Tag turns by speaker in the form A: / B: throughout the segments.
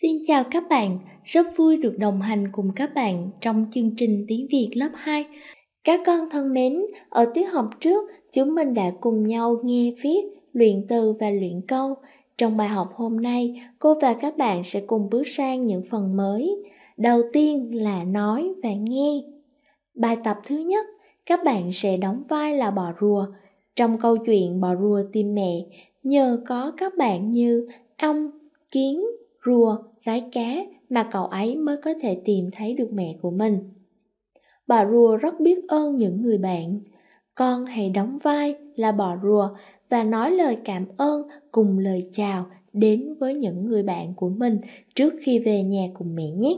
A: Xin chào các bạn, rất vui được đồng hành cùng các bạn trong chương trình Tiếng Việt lớp 2. Các con thân mến, ở tiết học trước, chúng mình đã cùng nhau nghe viết, luyện từ và luyện câu. Trong bài học hôm nay, cô và các bạn sẽ cùng bước sang những phần mới. Đầu tiên là nói và nghe. Bài tập thứ nhất, các bạn sẽ đóng vai là bò rùa. Trong câu chuyện bò rùa tìm mẹ, nhờ có các bạn như ong, kiến, rùa, rái cá mà cậu ấy mới có thể tìm thấy được mẹ của mình. Bò rùa rất biết ơn những người bạn. Con hãy đóng vai là bò rùa và nói lời cảm ơn cùng lời chào đến với những người bạn của mình trước khi về nhà cùng mẹ nhé.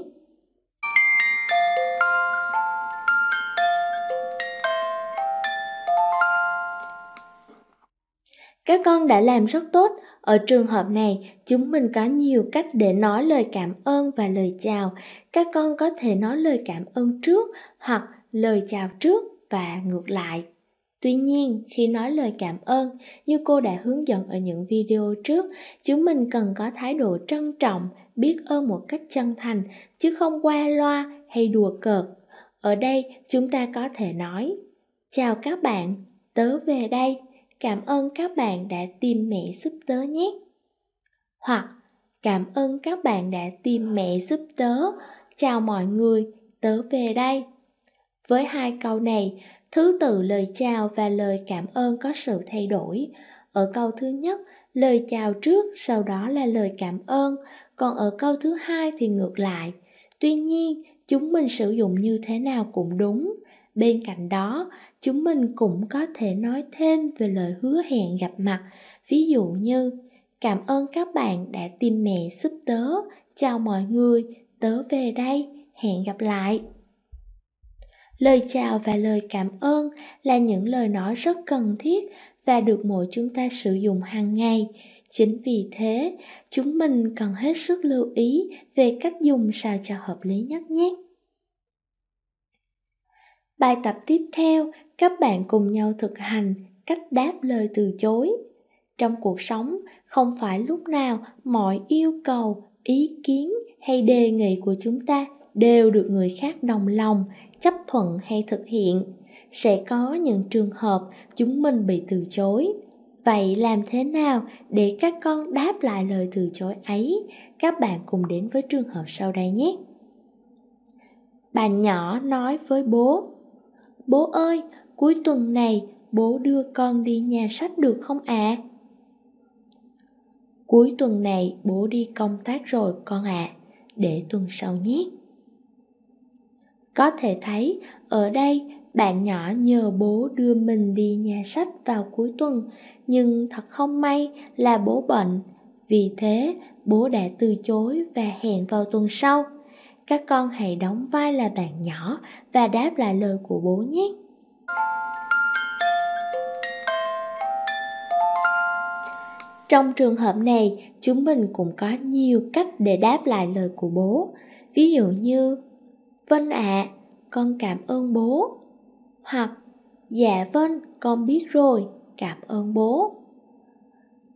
A: Các con đã làm rất tốt ở trường hợp này, chúng mình có nhiều cách để nói lời cảm ơn và lời chào. Các con có thể nói lời cảm ơn trước hoặc lời chào trước và ngược lại. Tuy nhiên, khi nói lời cảm ơn, như cô đã hướng dẫn ở những video trước, chúng mình cần có thái độ trân trọng, biết ơn một cách chân thành, chứ không qua loa hay đùa cợt. Ở đây, chúng ta có thể nói Chào các bạn, tớ về đây cảm ơn các bạn đã tìm mẹ giúp tớ nhé. Hoặc cảm ơn các bạn đã tìm mẹ giúp tớ, chào mọi người, tớ về đây. Với hai câu này, thứ tự lời chào và lời cảm ơn có sự thay đổi. Ở câu thứ nhất, lời chào trước, sau đó là lời cảm ơn, còn ở câu thứ hai thì ngược lại. Tuy nhiên, chúng mình sử dụng như thế nào cũng đúng bên cạnh đó chúng mình cũng có thể nói thêm về lời hứa hẹn gặp mặt ví dụ như cảm ơn các bạn đã tìm mẹ giúp tớ chào mọi người tớ về đây hẹn gặp lại lời chào và lời cảm ơn là những lời nói rất cần thiết và được mỗi chúng ta sử dụng hàng ngày chính vì thế chúng mình cần hết sức lưu ý về cách dùng sao cho hợp lý nhất nhé Bài tập tiếp theo, các bạn cùng nhau thực hành cách đáp lời từ chối. Trong cuộc sống, không phải lúc nào mọi yêu cầu, ý kiến hay đề nghị của chúng ta đều được người khác đồng lòng, chấp thuận hay thực hiện. Sẽ có những trường hợp chúng mình bị từ chối. Vậy làm thế nào để các con đáp lại lời từ chối ấy? Các bạn cùng đến với trường hợp sau đây nhé. Bạn nhỏ nói với bố: bố ơi cuối tuần này bố đưa con đi nhà sách được không ạ à? cuối tuần này bố đi công tác rồi con ạ à, để tuần sau nhé có thể thấy ở đây bạn nhỏ nhờ bố đưa mình đi nhà sách vào cuối tuần nhưng thật không may là bố bệnh vì thế bố đã từ chối và hẹn vào tuần sau các con hãy đóng vai là bạn nhỏ và đáp lại lời của bố nhé trong trường hợp này chúng mình cũng có nhiều cách để đáp lại lời của bố ví dụ như vâng ạ à, con cảm ơn bố hoặc dạ vâng con biết rồi cảm ơn bố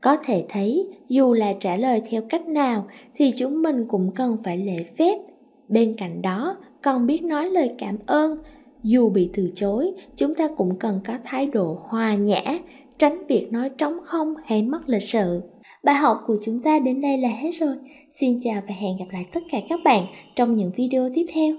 A: có thể thấy dù là trả lời theo cách nào thì chúng mình cũng cần phải lễ phép bên cạnh đó còn biết nói lời cảm ơn dù bị từ chối chúng ta cũng cần có thái độ hòa nhã tránh việc nói trống không hay mất lịch sự bài học của chúng ta đến đây là hết rồi xin chào và hẹn gặp lại tất cả các bạn trong những video tiếp theo